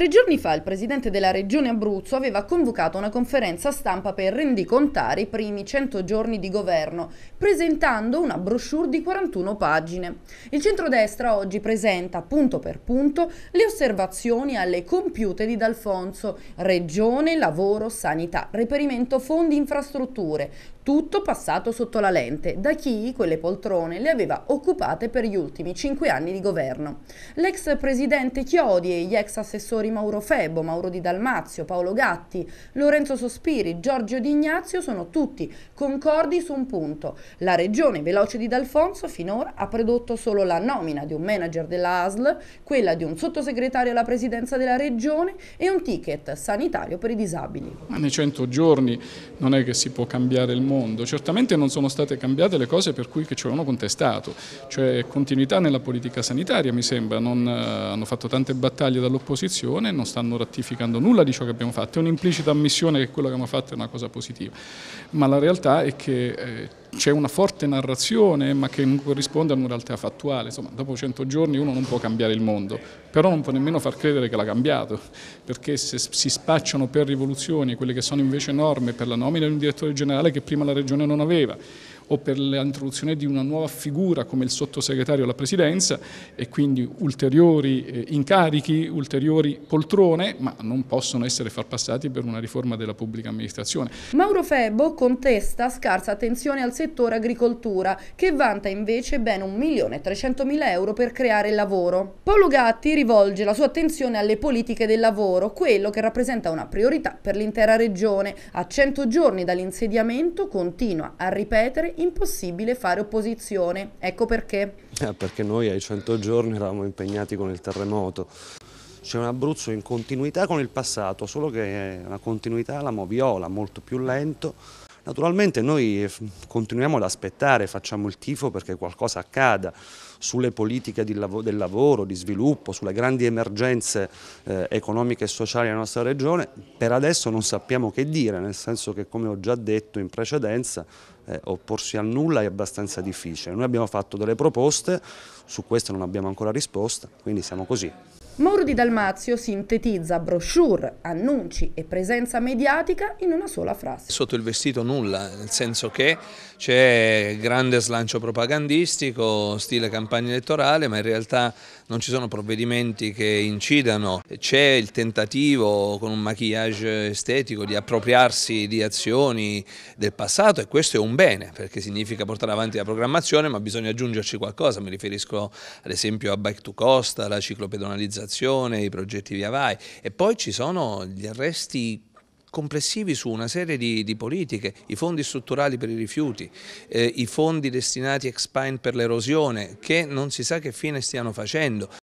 Tre giorni fa il presidente della regione Abruzzo aveva convocato una conferenza stampa per rendicontare i primi 100 giorni di governo, presentando una brochure di 41 pagine. Il centrodestra oggi presenta punto per punto le osservazioni alle compiute di D'Alfonso, regione, lavoro, sanità, reperimento fondi, infrastrutture, tutto passato sotto la lente da chi quelle poltrone le aveva occupate per gli ultimi 5 anni di governo. L'ex presidente Chiodi e gli ex assessori di Mauro Febo, Mauro Di Dalmazio, Paolo Gatti, Lorenzo Sospiri, Giorgio Di Ignazio sono tutti concordi su un punto. La regione veloce di D'Alfonso finora ha prodotto solo la nomina di un manager della ASL, quella di un sottosegretario alla presidenza della regione e un ticket sanitario per i disabili. Ma nei 100 giorni non è che si può cambiare il mondo. Certamente non sono state cambiate le cose per cui ci avevano contestato, cioè continuità nella politica sanitaria mi sembra, non eh, hanno fatto tante battaglie dall'opposizione Commissione, non stanno ratificando nulla di ciò che abbiamo fatto, è un'implicita ammissione che quello che abbiamo fatto è una cosa positiva, ma la realtà è che eh, c'è una forte narrazione ma che non corrisponde a una realtà fattuale, insomma dopo 100 giorni uno non può cambiare il mondo, però non può nemmeno far credere che l'ha cambiato, perché se si spacciano per rivoluzioni quelle che sono invece norme per la nomina di un direttore generale che prima la Regione non aveva, o per l'introduzione di una nuova figura come il sottosegretario alla presidenza e quindi ulteriori eh, incarichi, ulteriori poltrone, ma non possono essere far passati per una riforma della pubblica amministrazione. Mauro Febo contesta scarsa attenzione al settore agricoltura, che vanta invece ben 1.300.000 euro per creare lavoro. Paolo Gatti rivolge la sua attenzione alle politiche del lavoro, quello che rappresenta una priorità per l'intera regione. A 100 giorni dall'insediamento continua a ripetere impossibile fare opposizione. Ecco perché. Eh, perché noi ai 100 giorni eravamo impegnati con il terremoto. C'è un Abruzzo in continuità con il passato, solo che è una continuità alla moviola, molto più lento Naturalmente noi eh, continuiamo ad aspettare, facciamo il tifo perché qualcosa accada sulle politiche lav del lavoro, di sviluppo, sulle grandi emergenze eh, economiche e sociali della nostra regione, per adesso non sappiamo che dire, nel senso che come ho già detto in precedenza eh, opporsi a nulla è abbastanza difficile. Noi abbiamo fatto delle proposte, su queste non abbiamo ancora risposta, quindi siamo così. Mauro di Dalmazio sintetizza brochure, annunci e presenza mediatica in una sola frase. Sotto il vestito nulla, nel senso che c'è grande slancio propagandistico, stile campagna elettorale, ma in realtà non ci sono provvedimenti che incidano. C'è il tentativo con un maquillage estetico di appropriarsi di azioni del passato e questo è un bene, perché significa portare avanti la programmazione, ma bisogna aggiungerci qualcosa. Mi riferisco ad esempio a Bike to Costa, alla ciclopedonalizzazione privatizzazione, i progetti via vai e poi ci sono gli arresti complessivi su una serie di, di, politiche, i fondi strutturali per i rifiuti, eh, i fondi destinati ex pine per l'erosione, che non si sa che fine stiano facendo,